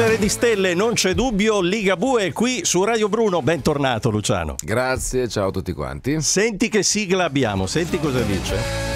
Polvere di stelle, non c'è dubbio, Liga Ligabue qui su Radio Bruno, bentornato Luciano. Grazie, ciao a tutti quanti. Senti che sigla abbiamo, senti cosa dice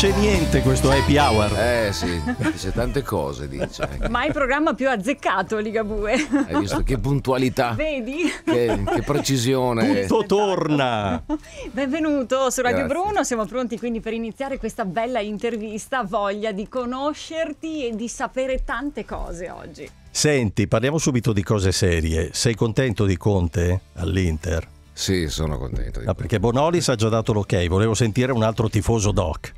dice niente questo happy hour. Eh sì, dice tante cose, dice. Ma è il programma più azzeccato, Ligabue. Hai visto che puntualità. Vedi? Che, che precisione. Tutto torna. Benvenuto su Radio Grazie. Bruno, siamo pronti quindi per iniziare questa bella intervista, voglia di conoscerti e di sapere tante cose oggi. Senti, parliamo subito di cose serie. Sei contento di Conte all'Inter? Sì, sono contento. Di ah, perché Bonolis ha già dato l'ok, volevo sentire un altro tifoso doc.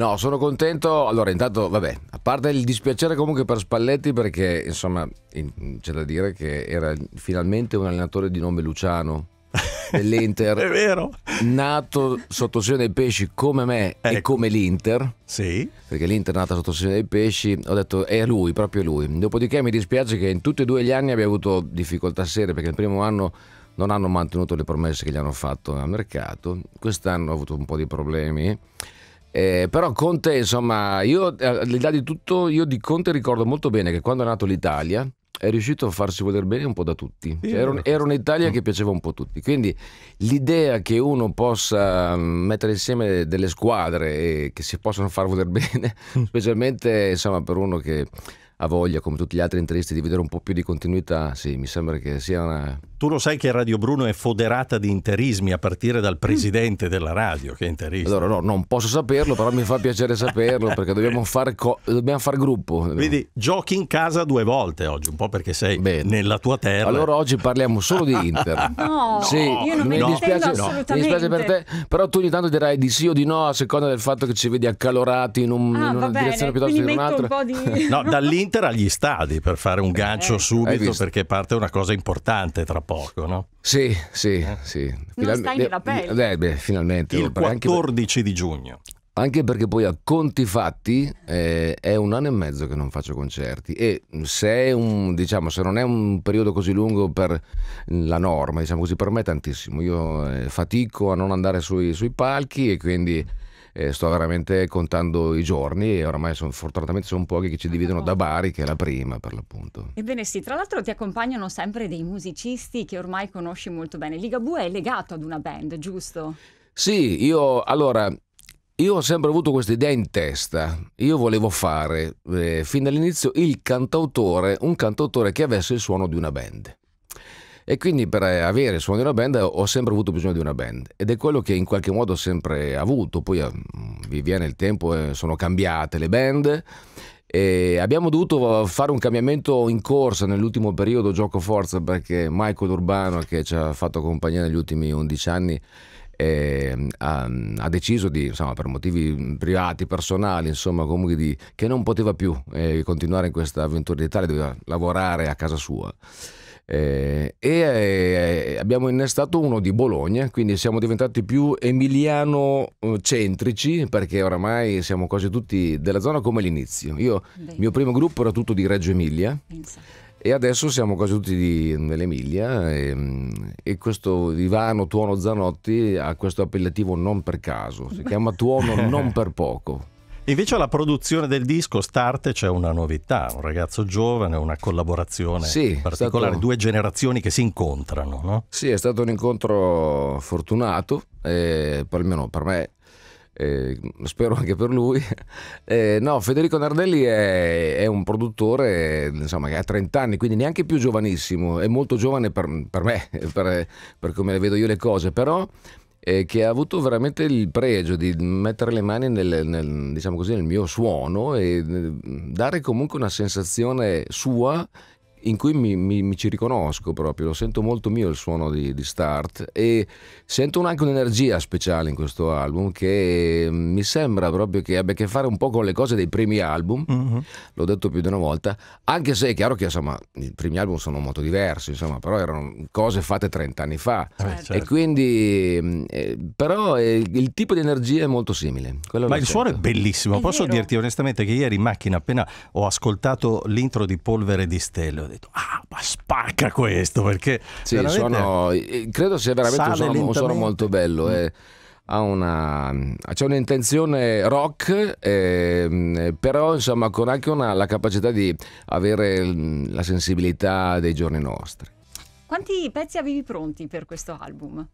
No, sono contento. Allora, intanto, vabbè, a parte il dispiacere comunque per Spalletti, perché insomma, in- c'è da dire che era finalmente un allenatore di nome Luciano dell'Inter. È vero. Nato sotto segno dei pesci come me ecco. e come l'Inter. Sì. Perché l'Inter è nata sotto segno dei pesci. Ho detto è lui, proprio lui. Dopodiché mi dispiace che in tutti e due gli anni abbia avuto difficoltà serie perché il primo anno non hanno mantenuto le promesse che gli hanno fatto al mercato. Quest'anno ha avuto un po' di problemi. Eh, però Conte, insomma, io eh, all'idea di tutto, io di Conte ricordo molto bene che quando è nato l'Italia è riuscito a farsi voler bene un po' da tutti. Cioè, era, un, era un'Italia mm. che piaceva un po' a tutti. Quindi l'idea che uno possa mm, mettere insieme delle squadre che si possano far voler bene, mm. specialmente insomma, per uno che ha voglia, come tutti gli altri interisti, di vedere un po' più di continuità, sì, mi sembra che sia una tu lo sai che Radio Bruno è foderata di interismi a partire dal mm. presidente della radio che è interista. Allora no, non posso saperlo, però mi fa piacere saperlo perché dobbiamo fare co- dobbiamo far gruppo. Vedi, giochi in casa due volte oggi, un po' perché sei Bene. nella tua terra. Allora oggi parliamo solo di Inter. no, sì, io non mi, no. dispiace, no. mi dispiace per te, però tu ogni tanto dirai di sì o di no a seconda del fatto che ci vedi accalorati in, un, ah, in una direzione piuttosto che in un'altra. Un di... no, dall'Inter agli stadi per fare un eh, gancio eh, subito perché parte una cosa importante tra poco poco, no? Sì, sì, eh. sì. Final... stai nella pelle. Eh, beh, finalmente. Il 14 anche... di giugno. Anche perché poi a conti fatti eh, è un anno e mezzo che non faccio concerti e se, è un, diciamo, se non è un periodo così lungo per la norma, diciamo così, per me è tantissimo. Io eh, fatico a non andare sui, sui palchi e quindi eh, sto veramente contando i giorni e oramai sono, fortunatamente sono pochi che ci ah, dividono ah, da ah. Bari, che è la prima per l'appunto. Ebbene sì, tra l'altro ti accompagnano sempre dei musicisti che ormai conosci molto bene. Ligabue è legato ad una band, giusto? Sì, io allora io ho sempre avuto questa idea in testa. Io volevo fare eh, fin dall'inizio il cantautore, un cantautore che avesse il suono di una band. E quindi per avere il suono di una band ho sempre avuto bisogno di una band ed è quello che in qualche modo ho sempre avuto. Poi eh, vi viene il tempo, e eh, sono cambiate le band. E abbiamo dovuto fare un cambiamento in corsa nell'ultimo periodo gioco forza perché Michael Urbano che ci ha fatto compagnia negli ultimi 11 anni eh, ha, ha, deciso di, insomma, per motivi privati, personali, insomma, comunque di, che non poteva più eh, continuare in questa avventura d'Italia, doveva lavorare a casa sua. Eh, e eh, abbiamo innestato uno di Bologna, quindi siamo diventati più emiliano-centrici perché oramai siamo quasi tutti della zona come l'inizio. Io, il mio primo gruppo era tutto di Reggio Emilia. Penso. E adesso siamo quasi tutti di, nell'Emilia e, ehm, e, questo Ivano Tuono Zanotti ha questo appellativo non per caso, si chiama Tuono non per poco. Invece alla produzione del disco Start c'è una novità, un ragazzo giovane, una collaborazione sì, particolare, stato... due generazioni che si incontrano. No? Sì, è stato un incontro fortunato, eh, per, almeno per me eh, spero anche per lui. Eh, no, Federico Nardelli è, è un produttore insomma, che ha 30 anni, quindi neanche più giovanissimo, è molto giovane per, per me, per, per, come le vedo io le cose, però eh, che ha avuto veramente il pregio di mettere le mani nel, nel, diciamo così, nel mio suono e mm, dare comunque una sensazione sua in cui mi, mi, mi, ci riconosco proprio, lo sento molto mio il suono di, di Start e sento anche un'energia speciale in questo album che mm, mi sembra proprio che abbia a che fare un po' con le cose dei primi album, mm-hmm. l'ho detto più di una volta, anche se è chiaro che insomma, i primi album sono molto diversi, insomma, però erano cose fatte 30 anni fa eh certo. e quindi mm, eh, però eh, il tipo di energia è molto simile. Quello Ma il sento. suono è bellissimo, è posso vero. dirti onestamente che ieri in macchina appena ho ascoltato l'intro di Polvere di Stelo detto, ah, ma spacca questo perché... Sì, sono, eh, credo sia veramente un sono molto bello. Mm. Eh ha una, c'è un'intenzione rock, eh, però insomma con anche una, la capacità di avere mm, la sensibilità dei giorni nostri. Quanti pezzi avevi pronti per questo album?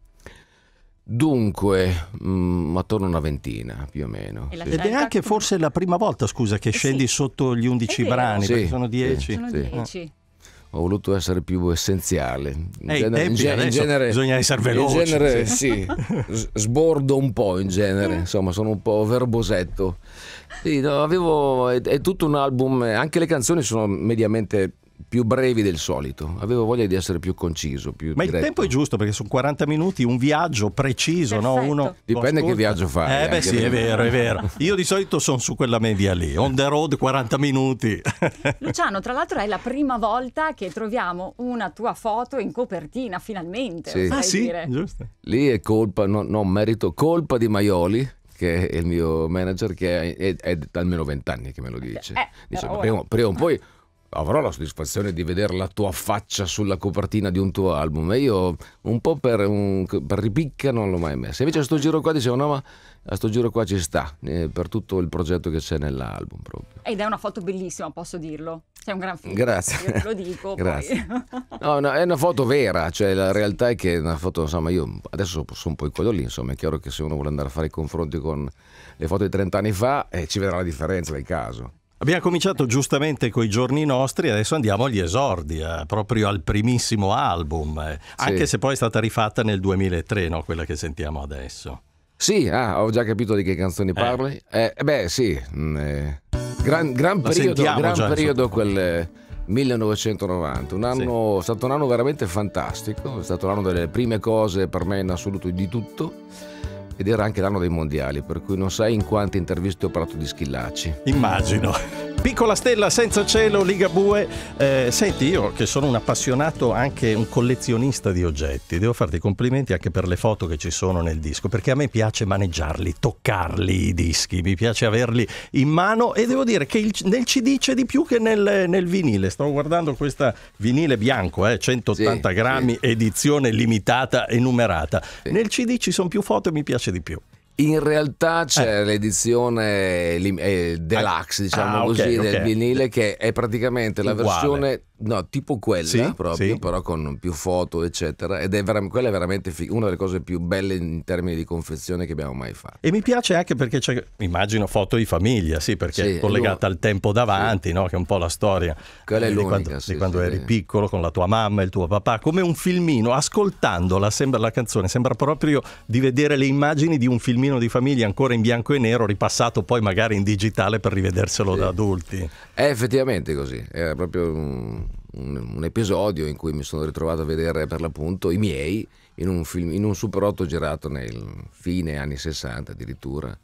Dunque, mh, mm, attorno a una ventina più o meno. Sì. Ed è anche forse la prima volta, scusa, che eh, scendi sotto gli 11 brani, sì, sono 10. Sono 10 ho voluto essere più essenziale. In, Ehi, genere, in, in genere, bisogna essere veloci. In genere, sì, sbordo un po' in genere, insomma, sono un po' verbosetto. Sì, no, avevo, è, è tutto un album, eh, anche le canzoni sono mediamente più brevi del solito. Avevo voglia di essere più conciso. Più Ma diretto. il tempo è giusto perché sono 40 minuti, un viaggio preciso, no? Uno, Dipende che viaggio fai. Eh, beh, sì, è vero, è vero. Io di solito sono su quella media lì, on the road 40 minuti. Luciano, tra l'altro, è la prima volta che troviamo una tua foto in copertina, finalmente. Sì. Ah, sì, dire. giusto. Lì è colpa, non no, merito, colpa di Maioli che è il mio manager, che è, è, è da almeno vent'anni che me lo dice. Eh, dice prima, prima o poi avrò la soddisfazione di vedere la tua faccia sulla copertina di un tuo album e io un po' per, un, per ripicca non l'ho mai messa invece a sto giro qua dicevo no ma a sto giro qua ci sta eh, per tutto il progetto che c'è nell'album proprio ed è una foto bellissima posso dirlo È un gran film grazie io te lo dico grazie no, no, è una foto vera cioè la realtà è che è una foto insomma io adesso sono un po' in quello lì insomma è chiaro che se uno vuole andare a fare i confronti con le foto di 30 anni fa eh, ci vedrà la differenza del caso Abbiamo cominciato giustamente con i giorni nostri, adesso andiamo agli esordi, eh, proprio al primissimo album, eh, anche se poi è stata rifatta nel 2003, no? quella che sentiamo adesso. Sì, ah, ho già capito di che canzoni eh. parli. Eh, eh. beh, sì, mm, eh, gran, gran periodo, gran periodo quel 1990, un anno, sì. è stato un anno veramente fantastico, è stato l'anno delle prime cose per me in assoluto di tutto ed era anche l'anno dei mondiali, per cui non sai in quante interviste ho parlato di Schillacci. Immagino. Piccola stella senza cielo, Ligabue. Eh, senti, io che sono un appassionato, anche un collezionista di oggetti, devo farti complimenti anche per le foto che ci sono nel disco, perché a me piace maneggiarli, toccarli i dischi, mi piace averli in mano e devo dire che il, nel CD c'è di più che nel, nel vinile. Stavo guardando questa vinile bianco, eh, 180 sì, grammi, sì. edizione limitata e numerata. Sì. Nel CD ci sono più foto e mi piace piace di più. In realtà c'è eh. l'edizione eh, eh deluxe, ah, diciamo ah, così, okay, del okay. vinile che è praticamente la versione No, tipo quella sì, proprio, sì. però con più foto, eccetera. Ed è vera- quella è veramente fi- una delle cose più belle in termini di confezione che abbiamo mai fatto. E mi piace anche perché c'è, immagino, foto di famiglia, sì, perché sì, è collegata al tempo davanti, no? che è un po' la storia quella è di quando, di quando eri piccolo con la tua mamma e il tuo papà. Come un filmino, ascoltandola sembra la canzone, sembra proprio di vedere le immagini di un filmino di famiglia ancora in bianco e nero, ripassato poi magari in digitale per rivederselo da adulti. È effettivamente così, era proprio un un, un, episodio in cui mi sono ritrovato a vedere per l'appunto i miei in un, film, in un Super 8 girato nel fine anni 60 addirittura.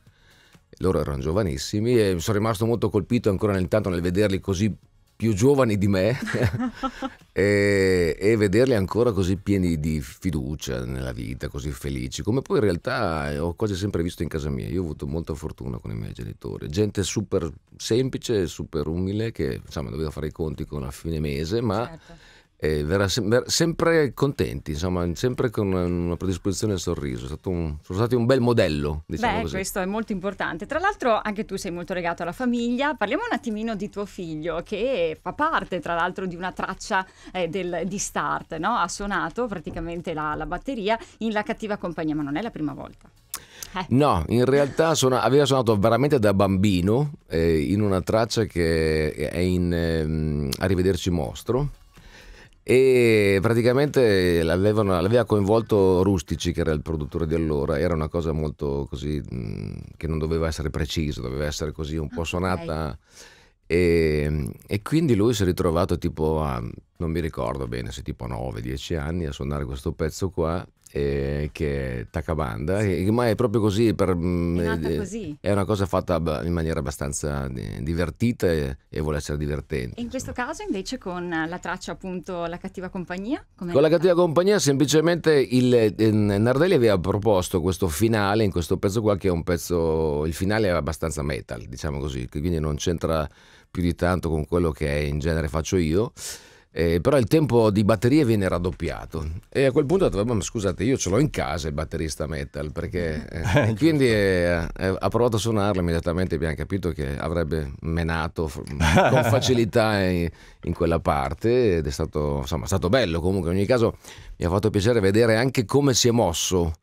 Loro erano giovanissimi e sono rimasto molto colpito ancora nel tanto nel vederli così più giovani di me e, e, vederli ancora così pieni di fiducia nella vita, così felici, come poi in realtà ho quasi sempre visto in casa mia. Io ho avuto molta fortuna con i miei genitori, gente super semplice, super umile, che insomma doveva fare i conti con la fine mese, ma... Certo e verrà, sem- verrà sempre contenti, insomma, sempre con una predisposizione al sorriso. Un, sono stati un bel modello. Diciamo Beh, così. questo è molto importante. Tra l'altro, anche tu sei molto legato alla famiglia. Parliamo un attimino di tuo figlio, che fa parte, tra l'altro, di una traccia eh, del, di start. No? Ha suonato praticamente la, la batteria in La cattiva compagnia, ma non è la prima volta. Eh. No, in realtà suona, aveva suonato veramente da bambino eh, in una traccia che è in eh, Arrivederci Mostro e praticamente l'aveva coinvolto Rustici che era il produttore di allora era una cosa molto così che non doveva essere precisa doveva essere così un po' okay. suonata e, ehm, e, quindi lui si è ritrovato tipo a non mi ricordo bene se tipo a 9-10 anni a suonare questo pezzo qua eh, che è Tacabanda, sì. Eh, ma è proprio così, per, mm, è, eh, così. è, una cosa fatta in maniera abbastanza eh, divertita e, e vuole essere divertente. in questo caso invece con la traccia appunto La cattiva compagnia? Con la cattiva compagnia semplicemente il, Nardelli aveva proposto questo finale in questo pezzo qua che è un pezzo, il finale è abbastanza metal, diciamo così, quindi non c'entra più di tanto con quello che in genere faccio io eh, però il tempo di batterie viene raddoppiato e a quel punto ho detto ma scusate io ce l'ho in casa il batterista metal perché eh, eh quindi eh, eh, ha provato a suonarlo immediatamente abbiamo capito che avrebbe menato con facilità in, in quella parte ed è stato, insomma, stato bello comunque in ogni caso mi ha fatto piacere vedere anche come si è mosso,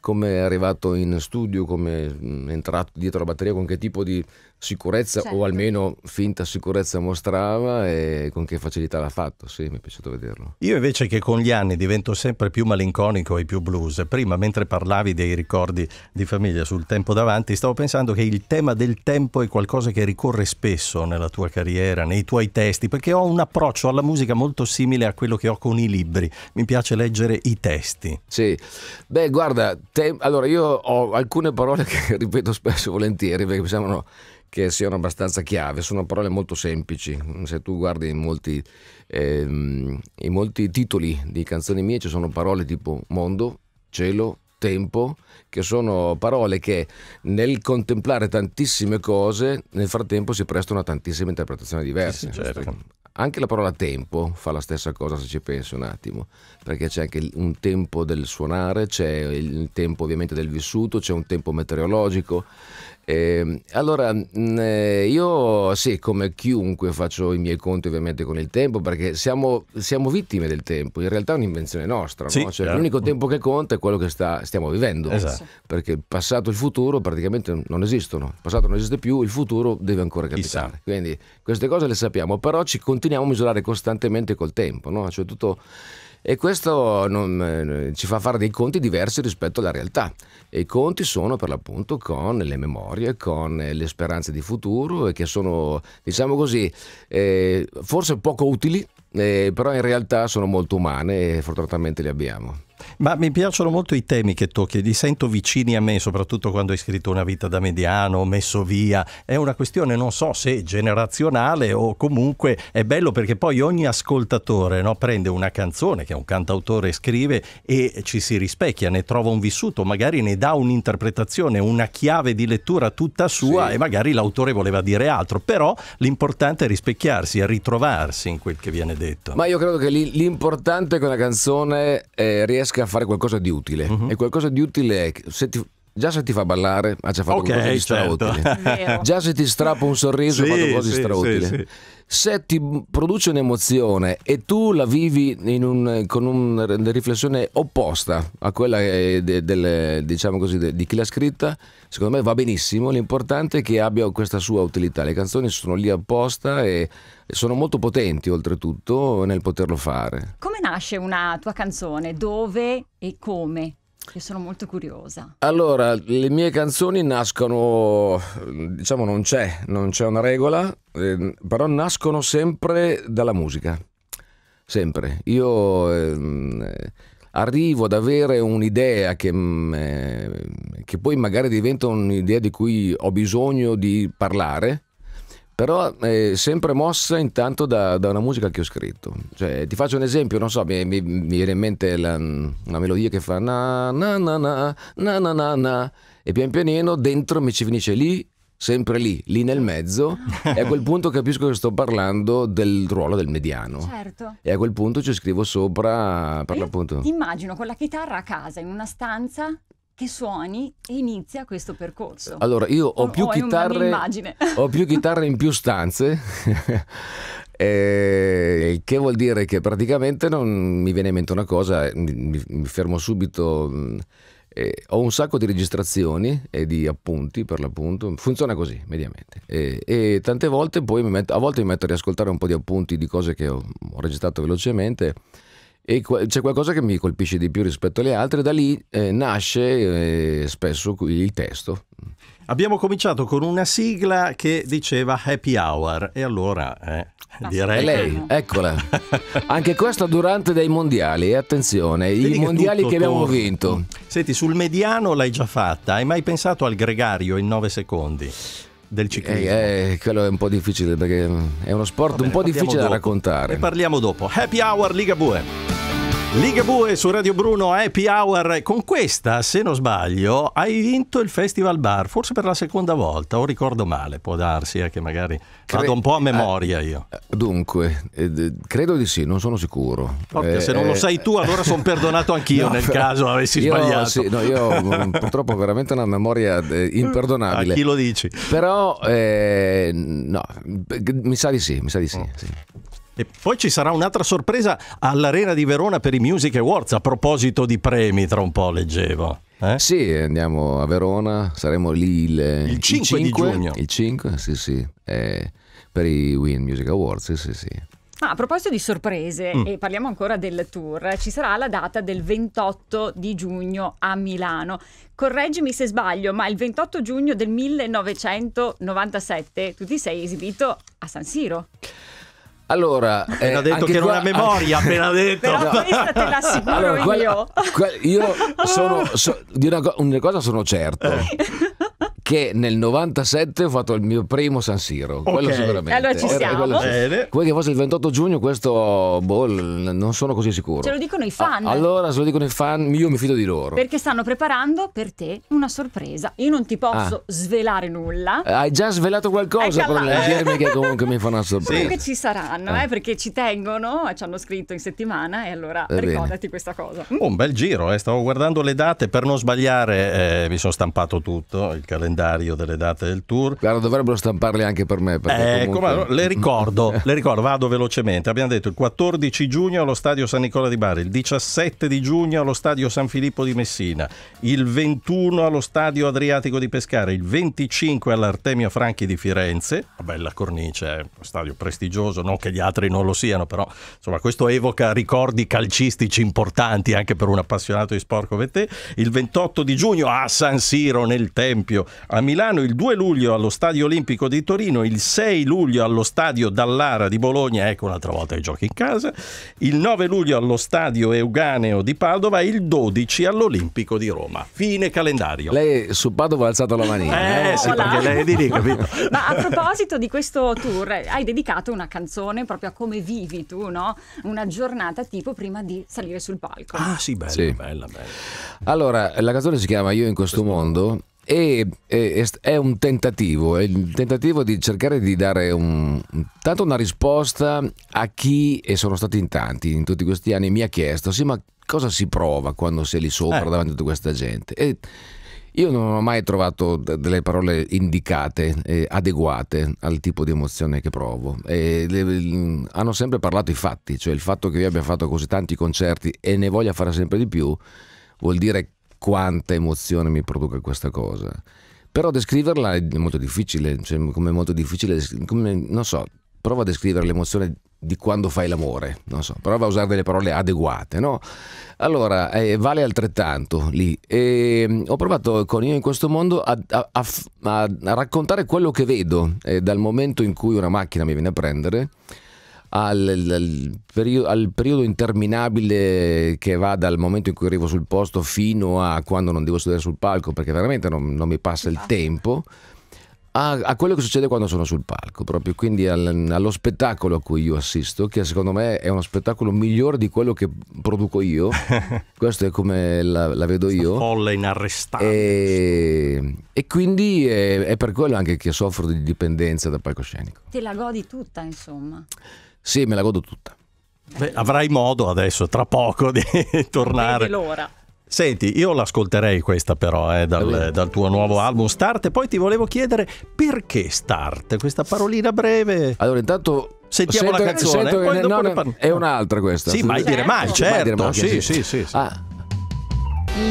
come è arrivato in studio, come mm, è entrato dietro la batteria, con che tipo di sicurezza certo. o almeno finta sicurezza mostrava e con che facilità l'ha fatto. Sì, mi è piaciuto vederlo. Io invece che con gli anni divento sempre più malinconico e più blues, prima mentre parlavi dei ricordi di famiglia sul tempo davanti, stavo pensando che il tema del tempo è qualcosa che ricorre spesso nella tua carriera, nei tuoi testi, perché ho un approccio alla musica molto simile a quello che ho con i libri. Mi piace leggere leggere i testi. Sì, beh, guarda, te... allora io ho alcune parole che ripeto spesso e volentieri perché mi sembrano che siano abbastanza chiave, sono parole molto semplici, se tu guardi in molti, ehm, in molti titoli di canzoni mie ci sono parole tipo mondo, cielo, tempo, che sono parole che nel contemplare tantissime cose nel frattempo si prestano a tantissime interpretazioni diverse. Sì, certo. Anche la parola tempo fa la stessa cosa se ci pensi un attimo, perché c'è anche un tempo del suonare, c'è il tempo ovviamente del vissuto, c'è un tempo meteorologico, Ehm, mm, eh, allora, io sì, come chiunque faccio i miei conti ovviamente con il tempo, perché siamo, siamo vittime del tempo, in realtà è un'invenzione nostra, sì, no? cioè, certo. l'unico tempo che conta è quello che sta, stiamo vivendo, esatto. perché il passato e il futuro praticamente non esistono, il passato non esiste più, il futuro deve ancora capitare, Chissà. quindi queste cose le sappiamo, però ci continuiamo a misurare costantemente col tempo, no? cioè tutto e questo non, eh, ci fa fare dei conti diversi rispetto alla realtà e i conti sono per l'appunto con le memorie, con eh, le speranze di futuro e che sono diciamo così eh, forse poco utili eh, però in realtà sono molto umane e fortunatamente le abbiamo. Ma mi piacciono molto i temi che tocchi, li sento vicini a me, soprattutto quando hai scritto Una vita da mediano, messo via. È una questione, non so se generazionale o comunque è bello perché poi ogni ascoltatore no, prende una canzone che un cantautore scrive e ci si rispecchia, ne trova un vissuto, magari ne dà un'interpretazione, una chiave di lettura tutta sua sì. e magari l'autore voleva dire altro, però l'importante è rispecchiarsi, è ritrovarsi in quel che viene detto. Ma io credo che l'importante è che una canzone eh, riesca tasca a fare qualcosa di utile. Uh-huh. E qualcosa di utile è che se ti Già se ti fa ballare, ha già fatto okay, qualcosa di certo. strautile. Già se ti strappa un sorriso, ha sì, fatto qualcosa di sì, strautile. Sì, se ti produce un'emozione e tu la vivi un, con una riflessione opposta a quella eh, de, del, diciamo così, de, di chi l'ha scritta, secondo me va benissimo. L'importante è che abbia questa sua utilità. Le canzoni sono lì apposta e sono molto potenti, oltretutto, nel poterlo fare. Come nasce una tua canzone? Dove e come? Io sono molto curiosa. Allora, le mie canzoni nascono, diciamo non c'è, non c'è una regola, eh, però nascono sempre dalla musica, sempre. Io eh, arrivo ad avere un'idea che, mm, eh, che poi magari diventa un'idea di cui ho bisogno di parlare però è eh, sempre mossa intanto da, da, una musica che ho scritto. Cioè, ti faccio un esempio, non so, mi, mi, mi viene in mente la, una melodia che fa na na na na na na na na e pian pianino dentro mi ci finisce lì, sempre lì, lì nel mezzo e a quel punto capisco che sto parlando del ruolo del mediano. Certo. E a quel punto ci scrivo sopra per l'appunto. Immagino con la chitarra a casa in una stanza che suoni e inizia questo percorso. Allora, io ho o, più chitarre ho più chitarre in più stanze. Eh, che vuol dire che praticamente non mi viene in mente una cosa, eh, mi, mi fermo subito. Mm, eh, ho un sacco di registrazioni e di appunti per l'appunto, funziona così mediamente. E, e tante volte poi mi metto, a volte mi metto a riascoltare un po' di appunti di cose che ho, ho registrato velocemente e c'è qualcosa che mi colpisce di più rispetto alle altre, da lì eh, nasce eh, spesso il testo. Abbiamo cominciato con una sigla che diceva happy hour e allora eh, ah, direi... Lei, eccola. Anche questa durante dei mondiali, attenzione, Vedi i che mondiali che abbiamo torno. vinto. Senti, sul mediano l'hai già fatta, hai mai pensato al gregario in 9 secondi? del eh, ciclismo. Eh, eh, quello è un po' difficile perché è uno sport bene, un po' difficile dopo. da raccontare. Ne parliamo dopo. Happy Hour Liga Bue. Liga Bue su Radio Bruno Happy Hour. Con questa, se non sbaglio, hai vinto il Festival Bar, forse per la seconda volta, o ricordo male, può darsi eh, che magari Cre- vado un po' a eh, memoria io. Eh, dunque, eh, credo di sì, non sono sicuro. Proprio, eh, se non lo sai tu, allora sono perdonato anch'io no, nel caso avessi io, sbagliato. Sì, no, io purtroppo ho veramente una memoria imperdonabile. A chi lo dici? Però no, mi sa di sì, mi sa di sì. Oh. sì. E poi ci sarà un'altra sorpresa all'Arena di Verona per i Music Awards a proposito di premi, tra un po' leggevo. Eh? Sì, andiamo a Verona, saremo lì il, il 5, il 5 giugno. Il 5, sì, sì, eh, per i Win Music Awards, sì, sì. Ah, a proposito di sorprese, mm. e parliamo ancora del tour, ci sarà la data del 28 di giugno a Milano. Correggimi se sbaglio, ma il 28 giugno del 1997 tu ti sei esibito a San Siro. Allora, appena eh, detto che qua, non ha memoria, appena detto. Però no. questa te l'assicuro allora, io. Quella, quella, io sono, so, di una, una cosa sono certo. Eh che nel 97 ho fatto il mio primo San Siro. Okay. Quello sicuramente. Allora ci siamo. Era, quello, quello che fosse il 28 giugno, questo boh, non sono così sicuro. Ce lo dicono i fan. Ah, allora se lo dicono i fan, io mi fido di loro. Perché stanno preparando per te una sorpresa. Io non ti posso ah. svelare nulla. Hai già svelato qualcosa per dirmi che comunque mi fa una sorpresa. Comunque sì. ci saranno, ah. eh, perché ci tengono, eh, ci hanno scritto in settimana e allora Va ricordati bene. questa cosa. un bel giro, eh. stavo guardando le date per non sbagliare, eh, mi sono stampato tutto il calendario calendario delle date del tour. Guarda, dovrebbero stamparle anche per me. Eh, comunque... le, ricordo, le ricordo, vado velocemente. Abbiamo detto il 14 giugno allo stadio San Nicola di Bari, il 17 di giugno allo stadio San Filippo di Messina, il 21 allo stadio Adriatico di Pescara, il 25 all'Artemio Franchi di Firenze, bella cornice, eh, stadio prestigioso, non che gli altri non lo siano, però insomma questo evoca ricordi calcistici importanti anche per un appassionato di sport come te. Il 28 di giugno a San Siro nel Tempio a Milano, il 2 luglio allo Stadio Olimpico di Torino, il 6 luglio allo Stadio Dallara di Bologna, ecco un'altra volta i giochi in casa, il 9 luglio allo Stadio Euganeo di Padova e il 12 all'Olimpico di Roma. Fine calendario. Lei su Padova ha alzato la manina. Eh, eh sì, perché lei è di lì, capito? Ma a proposito di questo tour, hai dedicato una canzone proprio a come vivi tu, no? Una giornata tipo prima di salire sul palco. Ah sì, bella, sì. bella, bella. Allora, la canzone si chiama Io in questo mondo e, e, è un tentativo, è il tentativo di cercare di dare un, tanto una risposta a chi, e sono stati in tanti in tutti questi anni, mi ha chiesto, sì ma cosa si prova quando sei lì sopra eh. davanti a tutta questa gente? E, io non ho mai trovato delle parole indicate, eh, adeguate al tipo di emozione che provo. E, le, le, hanno sempre parlato i fatti, cioè il fatto che io abbia fatto così tanti concerti e ne voglia fare sempre di più vuol dire quanta emozione mi produca questa cosa. Però descriverla è molto difficile, cioè, come molto difficile, come, non so, prova a descrivere l'emozione di quando fai l'amore, non so, prova a usare delle parole adeguate, no? Allora, eh, vale altrettanto lì. E, ehm, ho provato con Io in questo mondo a, a, a, a raccontare quello che vedo eh, dal momento in cui una macchina mi viene a prendere al, al, periodo, al, periodo, interminabile che va dal momento in cui arrivo sul posto fino a quando non devo sedere sul palco perché veramente non, non mi passa il tempo a, a, quello che succede quando sono sul palco proprio quindi al, allo spettacolo a cui io assisto che secondo me è uno spettacolo migliore di quello che produco io questo è come la, la vedo io Folla inarrestabile e, ehm, e quindi è, è per quello anche che soffro di dipendenza da palcoscenico te la godi tutta insomma sì, me la godo tutta. Beh, avrai modo adesso, tra poco, di tornare. Vedi l'ora. Senti, io l'ascolterei questa però eh, dal, dal, tuo nuovo album Start e poi ti volevo chiedere perché Start, questa parolina breve. Allora intanto... Sentiamo sento, la canzone. Sento, poi ne, no, par- è un'altra questa. Sì, mai dire mai, certo. sì, sì, sì. sì, ah.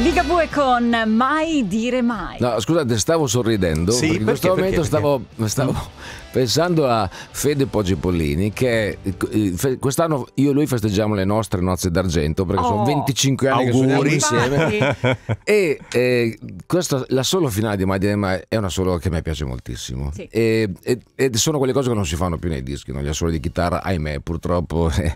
Ligabue con Mai dire mai. No, scusate, stavo sorridendo. Sì, perché, in questo perché, momento perché? stavo, stavo pensando a Fede Poggi Pollini, che eh, quest'anno io e lui festeggiamo le nostre nozze d'argento perché oh, sono 25 anni auguri. che suoniamo insieme. e eh, questa, la solo finale di Mai Mai è una solo che a me piace moltissimo. Sì. E, e, sono quelle cose che non si fanno più nei dischi, non gli assoli di chitarra, ahimè, purtroppo. Eh.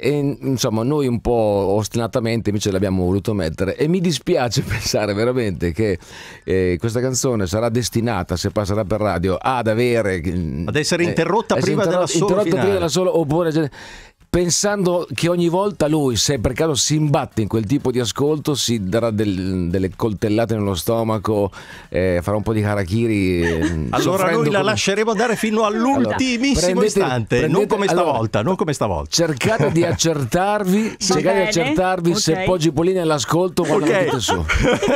e, e, insomma, noi un po' ostinatamente invece l'abbiamo voluto mettere e mi dispiace pensare veramente che eh, questa canzone sarà destinata, se passerà per radio, ad avere... Ad essere eh, interrotta, eh, prima, interrot- della interrotta prima, della sola oppure pensando che ogni volta lui, se per caso si imbatte in quel tipo di ascolto, si darà del, delle coltellate nello stomaco, eh, farà un po' di harakiri. Eh, allora noi la lasceremo andare fino all'ultimissimo allora, istante, prendete, non, come stavolta, allora, non come stavolta. Cercate di accertarvi, cercate di accertarvi okay. se Poggi Polini è all'ascolto quando okay. su.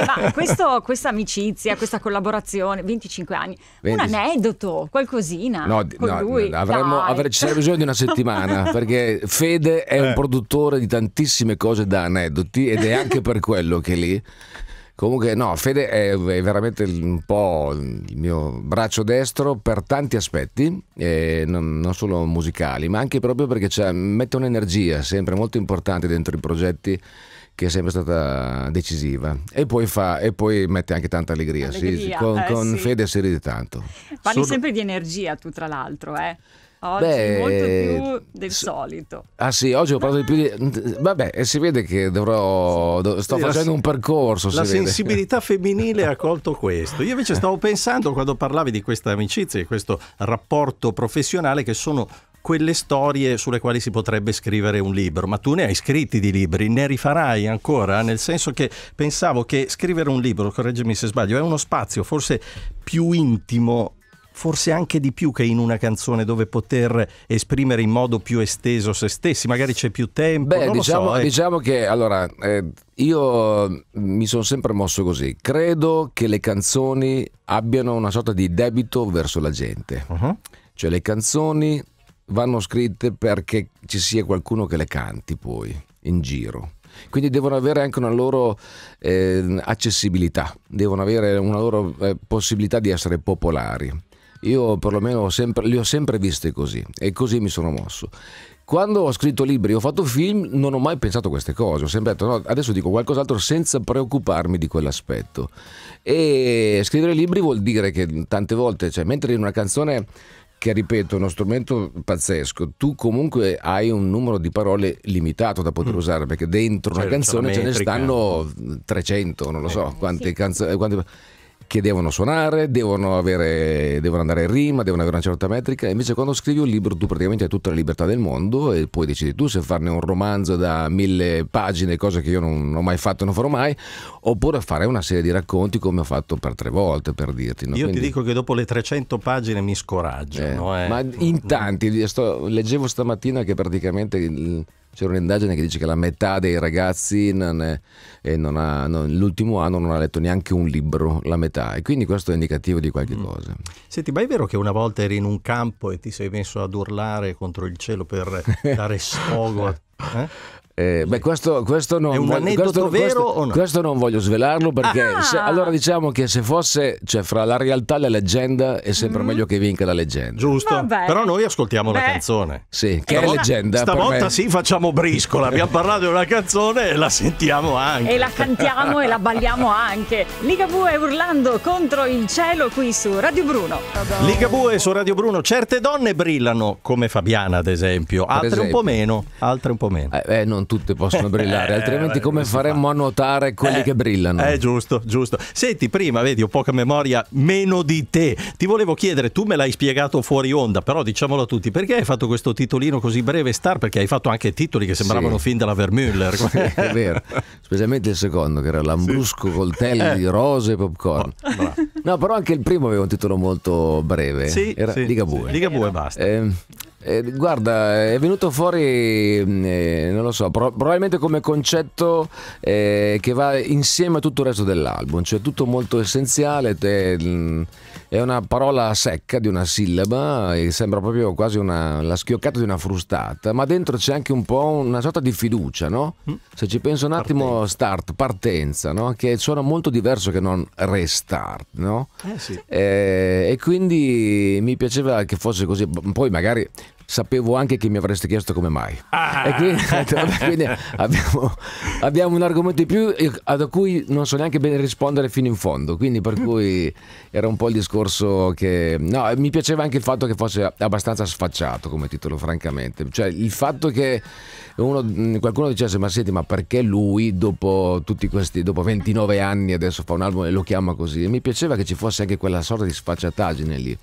Ma questa amicizia, questa collaborazione, 25 anni, 20... un aneddoto, qualcosina no, no, no avremmo, avre- ci sarebbe bisogno di una settimana perché Fede è eh. un produttore di tantissime cose da aneddoti ed è anche per quello che lì Comunque, no, Fede è, veramente un po' il mio braccio destro per tanti aspetti, eh, non, solo musicali, ma anche proprio perché mette un'energia sempre molto importante dentro i progetti che è sempre stata decisiva e poi, fa, e poi mette anche tanta allegria, allegria sì, con, eh, con sì. Fede si ride tanto. Parli Sono... sempre di energia tu tra l'altro, eh? Oggi Beh, molto più eh, del solito. Ah sì, oggi ho parlato di più di... Vabbè, eh, si vede che dovrò... Sto facendo un percorso. La sensibilità vede. femminile ha colto questo. Io invece stavo pensando quando parlavi di questa amicizia, di questo rapporto professionale che sono quelle storie sulle quali si potrebbe scrivere un libro, ma tu ne hai scritti di libri, ne rifarai ancora, nel senso che pensavo che scrivere un libro, correggimi se sbaglio, è uno spazio forse più intimo forse anche di più che in una canzone dove poter esprimere in modo più esteso se stessi, magari c'è più tempo. Beh, diciamo, so, eh. diciamo, che allora eh, io mm, mi sono sempre mosso così. Credo che le canzoni abbiano una sorta di debito verso la gente. Uh -huh. Cioè le canzoni vanno scritte perché ci sia qualcuno che le canti poi in giro quindi devono avere anche una loro eh, accessibilità, devono avere una loro eh, possibilità di essere popolari. Io perlomeno ho sempre, li ho sempre viste così e così mi sono mosso. Quando ho scritto libri ho fatto film non ho mai pensato a queste cose, ho sempre detto no, adesso dico qualcos'altro senza preoccuparmi di quell'aspetto. E scrivere libri vuol dire che tante volte, cioè mentre in una canzone che ripeto è uno strumento pazzesco, tu comunque hai un numero di parole limitato da poter mm. usare perché dentro cioè, una certo, canzone ce ne stanno 300, non lo so, eh, quante sì. canzoni... Quante che devono suonare, devono, avere, devono andare in rima, devono avere una certa metrica. Invece, quando scrivi un libro, tu praticamente hai tutta la libertà del mondo e poi decidi tu se farne un romanzo da mille pagine, cosa che io non ho mai fatto e non farò mai, oppure fare una serie di racconti come ho fatto per tre volte, per dirti. No? Io Quindi... ti dico che dopo le 300 pagine mi scoraggio. Eh, no? eh. Ma in tanti, sto, leggevo stamattina che praticamente. Il, c'era un'indagine che dice che la metà dei ragazzi non è, non ha, non, l'ultimo anno non ha letto neanche un libro, la metà. E quindi questo è indicativo di qualche mm. cosa. Senti, ma è vero che una volta eri in un campo e ti sei messo ad urlare contro il cielo per dare sfogo a Eh? Eh, beh, questo, questo, non, è un aneddoto questo, vero questo, no? questo non voglio svelarlo perché ah! se, allora diciamo che se fosse cioè, fra la realtà e la leggenda è sempre mm. meglio che vinca la leggenda. Giusto, Vabbè. però noi ascoltiamo Beh. la canzone. Sì, che Stavo, è leggenda. Stavolta sì facciamo briscola, abbiamo parlato di una canzone e la sentiamo anche. E la cantiamo e la balliamo anche. Ligabue urlando contro il cielo qui su Radio Bruno. Ligabue su Radio Bruno, certe donne brillano come Fabiana ad esempio, altre esempio. un po' meno, altre un po' meno. Eh, eh, non non tutte possono brillare, eh, altrimenti come faremmo a nuotare quelli eh, che brillano? Eh, giusto, giusto. Senti, prima, vedi, ho poca memoria, meno di te. Ti volevo chiedere, tu me l'hai spiegato fuori onda, però diciamolo a tutti, perché hai fatto questo titolino così breve star? Perché hai fatto anche titoli che sembravano sì. fin dalla Vermüller. Sì, è vero, specialmente il secondo, che era Lambrusco, sì. di eh. rose e popcorn. Oh, no, però anche il primo aveva un titolo molto breve. Sì, era sì, Ligabue. Ligabue, basta. Eh, eh, guarda, è venuto fuori, mm, eh, non lo so, pro probabilmente come concetto eh, che va insieme a tutto il resto dell'album, cioè tutto molto essenziale, è, mm, è una parola secca di una sillaba, e sembra proprio quasi una, la schioccata di una frustata, ma dentro c'è anche un po' una sorta di fiducia, no? Mm. Se ci penso un attimo, partenza. start, partenza, no? Che suona molto diverso che non restart, no? Eh, sì. Eh, e quindi mi piaceva che fosse così, poi magari sapevo anche che mi avreste chiesto come mai. Ah. E quindi, quindi abbiamo, abbiamo, un argomento in più eh, a cui non so neanche bene rispondere fino in fondo. Quindi, per mm. cui era un po' il discorso che. No, mi piaceva anche il fatto che fosse abbastanza sfacciato come titolo, francamente. Cioè, il fatto che uno, mm, qualcuno dicesse: Ma senti, ma perché lui dopo tutti questi, dopo 29 anni adesso fa un album e lo chiama così? E mi piaceva che ci fosse anche quella sorta di sfacciataggine lì.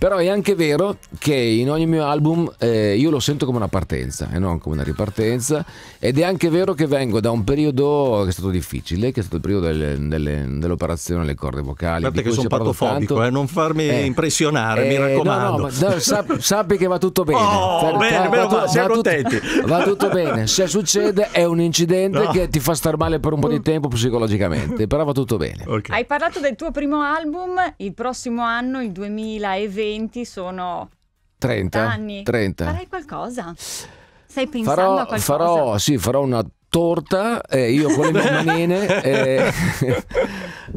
Però è anche vero che in ogni mio album eh, io lo sento come una partenza e eh, non come una ripartenza. Ed è anche vero che vengo da un periodo che è stato difficile, che è stato il periodo del, delle, dell'operazione alle corde vocali. Guardate che sono patofobico, eh, non farmi eh, impressionare, mi raccomando. Eh, no, no, no, sap, sappi che va tutto bene. Oh, cioè, cioè, va, bene, va, bene, va, siamo va contenti. Tutto, va tutto bene. Se succede è un incidente che ti fa star male per un po' di mm. tempo psicologicamente, però va tutto bene. Okay. Hai parlato del tuo primo album, il prossimo anno, il 2020 20 sono 30 anni. 30. Farai qualcosa? Stai pensando farò, a qualcosa? Farò, sì, farò una torta eh, io con le mie manine eh,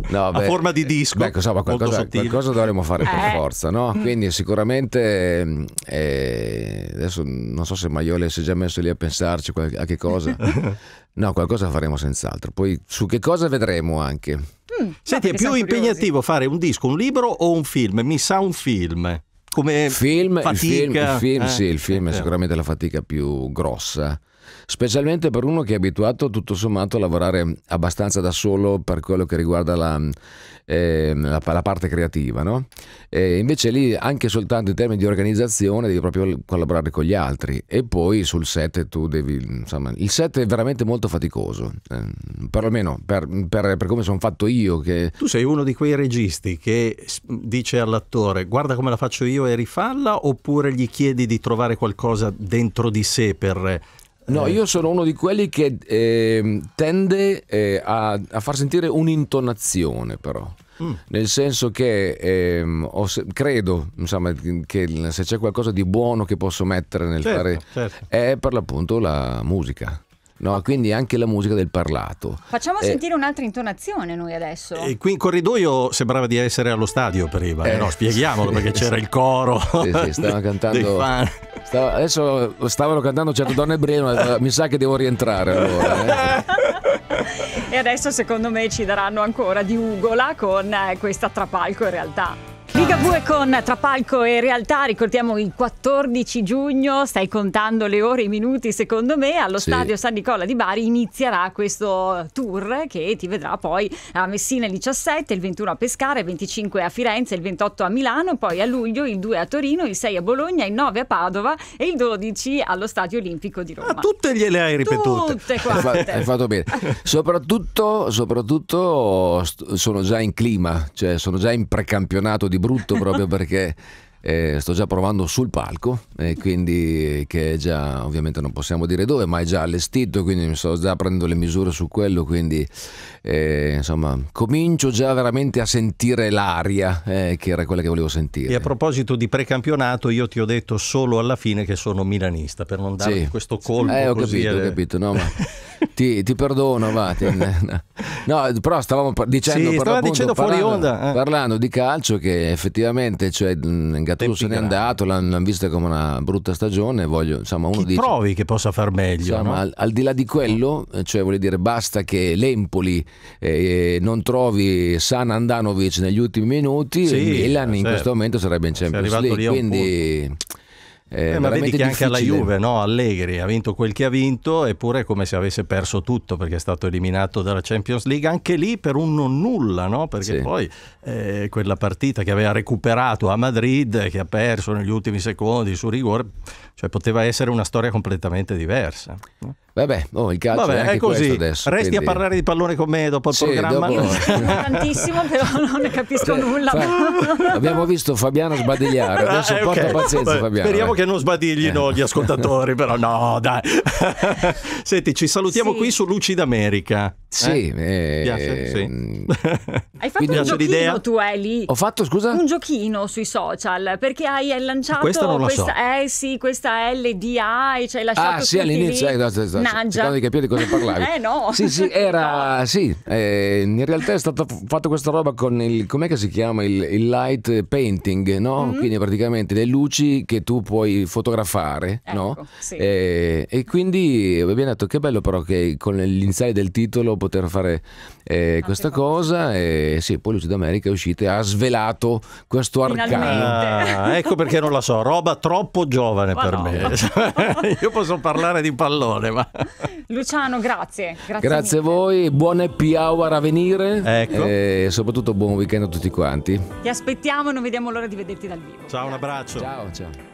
no, beh, a forma di disco beh, insomma, qualcosa, qualcosa, dovremmo fare eh. per forza no? Mm. quindi sicuramente eh, adesso non so se Maiole si è già messo lì a pensarci a che cosa no qualcosa faremo senz'altro poi su che cosa vedremo anche Mm, Senti, è più impegnativo curiosi. fare un disco, un libro o un film? Mi sa un film. Come film, fatica. Il film, il film eh? sì, il film è eh. sicuramente la fatica più grossa specialmente per uno che è abituato tutto sommato a lavorare abbastanza da solo per quello che riguarda la, eh, la, la, parte creativa, no? E invece lì anche soltanto in termini di organizzazione devi proprio collaborare con gli altri e poi sul set tu devi, insomma, il set è veramente molto faticoso, eh, perlomeno per, per, per come sono fatto io. Che... Tu sei uno di quei registi che dice all'attore guarda come la faccio io e rifalla oppure gli chiedi di trovare qualcosa dentro di sé per No, eh. io sono uno di quelli che eh, tende eh, a, a, far sentire un'intonazione però. Mm. Nel senso che eh, ho, credo insomma, che se c'è qualcosa di buono che posso mettere nel certo, fare certo. è per l'appunto la musica no? quindi anche la musica del parlato. Facciamo eh, sentire un'altra intonazione noi adesso. E qui in corridoio sembrava di essere allo stadio prima, eh, no, eh, spieghiamolo sì, perché c'era sì, il coro. Sì, sì, stavano cantando... Stava, adesso stavano cantando Certe Donne Breno, mi sa che devo rientrare allora. Eh. e adesso secondo me ci daranno ancora di Ugola con eh, questa trapalco in realtà. Ligabue con Trapalco e Realtà, ricordiamo il 14 giugno, stai contando le ore e i minuti secondo me, allo sì. stadio San Nicola di Bari inizierà questo tour che ti vedrà poi a Messina il 17, il 21 a Pescara, il 25 a Firenze, il 28 a Milano, poi a luglio il 2 a Torino, il 6 a Bologna, il 9 a Padova e il 12 allo stadio olimpico di Roma. Ma ah, tutte gliele hai ripetute. Tutte quante. Hai fatto bene. soprattutto, soprattutto sono già in clima, cioè sono già in precampionato di brutto proprio perché eh, sto già provando sul palco, eh, quindi che è già, ovviamente non possiamo dire dove, ma è già allestito, quindi mi sto già prendendo le misure su quello, quindi eh, insomma comincio già veramente a sentire l'aria eh, che era quella che volevo sentire. E a proposito di precampionato, io ti ho detto solo alla fine che sono milanista, per non dare sì. questo colpo. Eh, ho capito, ho eh. capito, no, ma... ti, ti, perdono, va. Ti... No, però stavamo dicendo, sì, per dicendo parlando, fuori onda. Eh. Parlando di calcio che effettivamente, cioè, in Gattuso se n'è andato, l'hanno vista come una brutta stagione, voglio, insomma, uno Chi dice, provi che possa far meglio. Insomma, no? al, al, di là di quello, cioè vuol dire basta che l'Empoli eh, non trovi San Andanovic negli ultimi minuti, sì, il Milan certo. in questo momento sarebbe in Champions League, quindi... Punto eh, eh, ma vedi che anche alla Juve, no? Allegri ha vinto quel che ha vinto, eppure è come se avesse perso tutto perché è stato eliminato dalla Champions League, anche lì per un non nulla, no? perché sì. poi eh, quella partita che aveva recuperato a Madrid, che ha perso negli ultimi secondi su rigore cioè poteva essere una storia completamente diversa. Vabbè, oh, il calcio Vabbè, è, così. Adesso, Resti quindi... a parlare di pallone con me dopo il sì, programma. Dopo... Io tantissimo, però non ne capisco cioè, nulla. Fa... Abbiamo visto Fabiano sbadigliare. Ah, adesso eh, okay. pazienza, Fabiano. Speriamo eh. che non sbadiglino eh. gli ascoltatori, però no, dai. Senti, ci salutiamo sì. qui su Luci d'America. Sì, eh? Eh, piace, sì. Mm. hai fatto un giochino l'idea? tu hai lì. Ho fatto, scusa? Un giochino sui social perché hai lanciato questa non la questa, so. Eh sì, questa LDA e ci hai ah, lasciato Ah, sì, all'inizio eh, no, no, no, cercando di capire di cosa parlavi. eh no. Sì, sì, era no. sì, eh, in realtà è stata fatta questa roba con il com'è che si chiama il, il light painting, no? Mm-hmm. Quindi praticamente le luci che tu puoi fotografare, ecco, no? Sì. Eh, e quindi abbiamo detto che bello però che con l'iniziale del titolo poter fare eh, questa cosa e sì, poi Luci d'America è uscita e ha svelato questo arcano. Ah, ecco perché non la so, roba troppo giovane ma per no. me. Io posso parlare di pallone, ma... Luciano, grazie. Grazie, grazie a voi, buon happy hour a venire ecco. e eh, soprattutto buon weekend a tutti quanti. Ti aspettiamo, e non vediamo l'ora di vederti dal vivo. Ciao, grazie. un abbraccio. Ciao, ciao.